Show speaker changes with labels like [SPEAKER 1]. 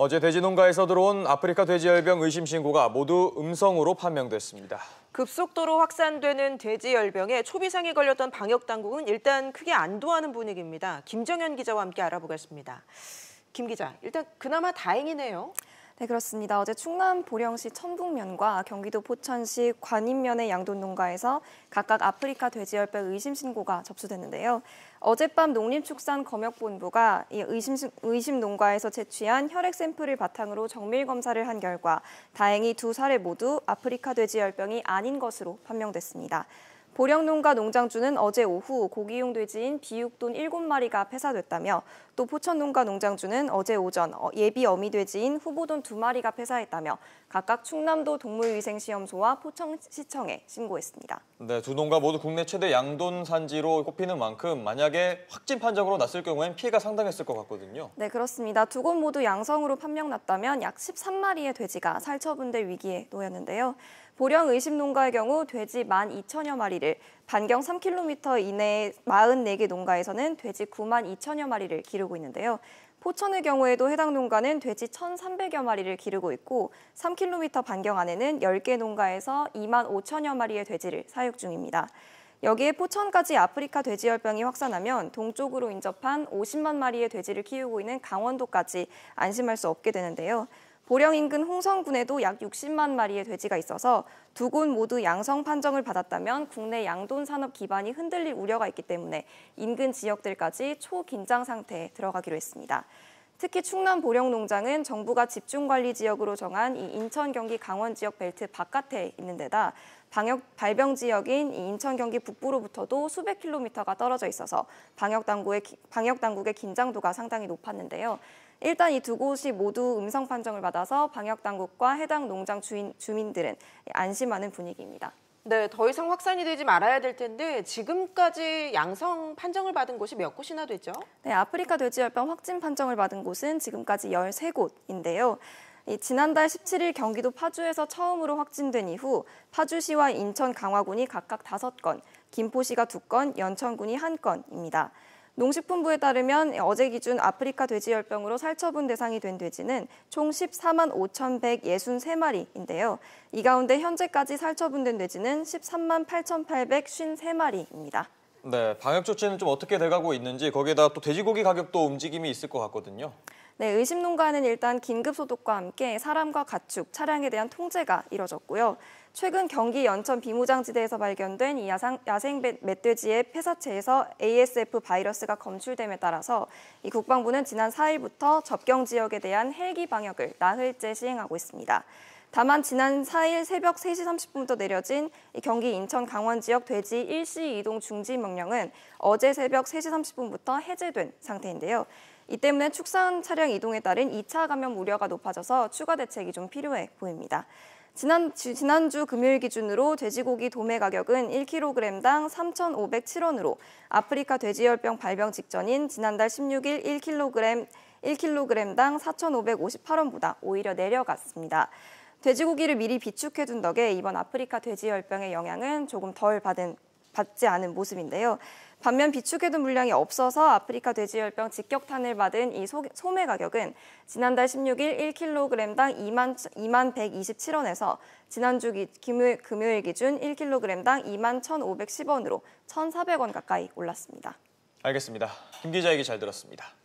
[SPEAKER 1] 어제 돼지 농가에서 들어온 아프리카 돼지열병 의심 신고가 모두 음성으로 판명됐습니다. 급속도로 확산되는 돼지열병에 초비상에 걸렸던 방역당국은 일단 크게 안도하는 분위기입니다. 김정현 기자와 함께 알아보겠습니다. 김 기자, 일단 그나마 다행이네요. 네, 그렇습니다. 어제 충남 보령시 천북면과 경기도 포천시 관인면의 양돈 농가에서 각각 아프리카 돼지열병 의심 신고가 접수됐는데요. 어젯밤 농림축산검역본부가 이 의심, 의심 농가에서 채취한 혈액 샘플을 바탕으로 정밀 검사를 한 결과 다행히 두 사례 모두 아프리카 돼지열병이 아닌 것으로 판명됐습니다. 보령농가 농장주는 어제 오후 고기용 돼지인 비육돈 7마리가 폐사됐다며 또 포천농가 농장주는 어제 오전 어, 예비 어미 돼지인 후보돈 2마리가 폐사했다며 각각 충남도 동물위생시험소와 포천시청에 신고했습니다. 네, 두 농가 모두 국내 최대 양돈 산지로 꼽히는 만큼 만약에 확진 판정으로 났을 경우엔 피해가 상당했을 것 같거든요. 네, 그렇습니다. 두 곳 모두 양성으로 판명났다면 약 13마리의 돼지가 살처분될 위기에 놓였는데요. 보령 의심 농가의 경우 돼지 만2천여 마리를, 반경 3km 이내의 44개 농가에서는 돼지 9 2 0 0여 마리를 기르고 있는데요. 포천의 경우에도 해당 농가는 돼지 1,300여 마리를 기르고 있고 3km 반경 안에는 10개 농가에서 2만 5천여 마리의 돼지를 사육 중입니다. 여기에 포천까지 아프리카 돼지열병이 확산하면 동쪽으로 인접한 50만 마리의 돼지를 키우고 있는 강원도까지 안심할 수 없게 되는데요. 보령 인근 홍성군에도 약 60만 마리의 돼지가 있어서 두 군 모두 양성 판정을 받았다면 국내 양돈 산업 기반이 흔들릴 우려가 있기 때문에 인근 지역들까지 초긴장 상태에 들어가기로 했습니다. 특히 충남 보령 농장은 정부가 집중관리 지역으로 정한 이 인천, 경기, 강원 지역 벨트 바깥에 있는 데다 방역 발병 지역인 이 인천, 경기 북부로부터도 수백 킬로미터가 떨어져 있어서 방역 당국의 방역 당국의 긴장도가 상당히 높았는데요. 일단 이 두 곳이 모두 음성 판정을 받아서 방역 당국과 해당 농장 주인, 주민들은 안심하는 분위기입니다. 네, 더 이상 확산이 되지 말아야 될 텐데 지금까지 양성 판정을 받은 곳이 몇 곳이나 되죠? 네, 아프리카 돼지열병 확진 판정을 받은 곳은 지금까지 13곳인데요. 지난달 17일 경기도 파주에서 처음으로 확진된 이후 파주시와 인천 강화군이 각각 5건, 김포시가 2건, 연천군이 1건입니다. 농식품부에 따르면 어제 기준 아프리카 돼지열병으로 살처분 대상이 된 돼지는 총 14만 5,163마리인데요. 이 가운데 현재까지 살처분된 돼지는 13만 8,853마리입니다. 네, 방역 조치는 좀 어떻게 돼가고 있는지 거기에다 또 돼지고기 가격도 움직임이 있을 것 같거든요. 네, 의심 농가는 일단 긴급 소독과 함께 사람과 가축, 차량에 대한 통제가 이뤄졌고요. 최근 경기 연천 비무장지대에서 발견된 이 야상, 야생 멧돼지의 폐사체에서 ASF 바이러스가 검출됨에 따라서 이 국방부는 지난 4일부터 접경 지역에 대한 헬기 방역을 나흘째 시행하고 있습니다. 다만 지난 4일 새벽 3시 30분부터 내려진 이 경기 인천 강원 지역 돼지 일시 이동 중지 명령은 어제 새벽 3시 30분부터 해제된 상태인데요. 이 때문에 축산 차량 이동에 따른 2차 감염 우려가 높아져서 추가 대책이 좀 필요해 보입니다. 지난, 지, 지난주 금요일 기준으로 돼지고기 도매 가격은 1kg당 3,507원으로 아프리카 돼지열병 발병 직전인 지난달 16일 1kg, 1kg당 4,558원보다 오히려 내려갔습니다. 돼지고기를 미리 비축해둔 덕에 이번 아프리카 돼지열병의 영향은 조금 덜 받은 받지 않은 모습인데요. 반면 비축해둔 물량이 없어서 아프리카 돼지열병 직격탄을 받은이 소, 소매 가격은 지난달 16일 1kg당 2만, 2만 127원에서 지난주 기, 금요일, 금요일 기준 1kg당 2만 1,510원으로 1,400원 가까이 올랐습니다. 알겠습니다. 김 기자 얘기 잘 들었습니다.